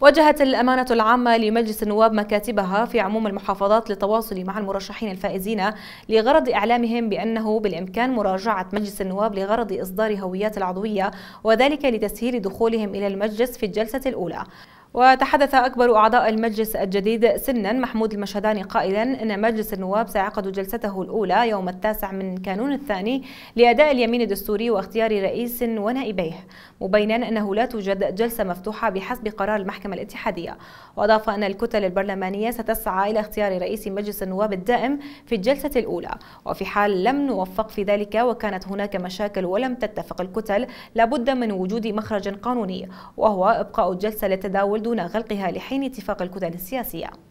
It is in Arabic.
وجهت الأمانة العامة لمجلس النواب مكاتبها في عموم المحافظات للتواصل مع المرشحين الفائزين لغرض إعلامهم بأنه بالإمكان مراجعة مجلس النواب لغرض إصدار هويات العضوية وذلك لتسهيل دخولهم إلى المجلس في الجلسة الأولى وتحدث أكبر أعضاء المجلس الجديد سنا محمود المشهداني قائلا أن مجلس النواب سيعقد جلسته الأولى يوم التاسع من كانون الثاني لأداء اليمين الدستوري واختيار رئيس ونائبيه مبينا أنه لا توجد جلسة مفتوحة بحسب قرار المحكمة الاتحادية وأضاف أن الكتل البرلمانية ستسعى إلى اختيار رئيس مجلس النواب الدائم في الجلسة الأولى وفي حال لم نوفق في ذلك وكانت هناك مشاكل ولم تتفق الكتل لابد من وجود مخرج قانوني وهو إبقاء الجلسة للتداول دون غلقها لحين اتفاق الكتل السياسية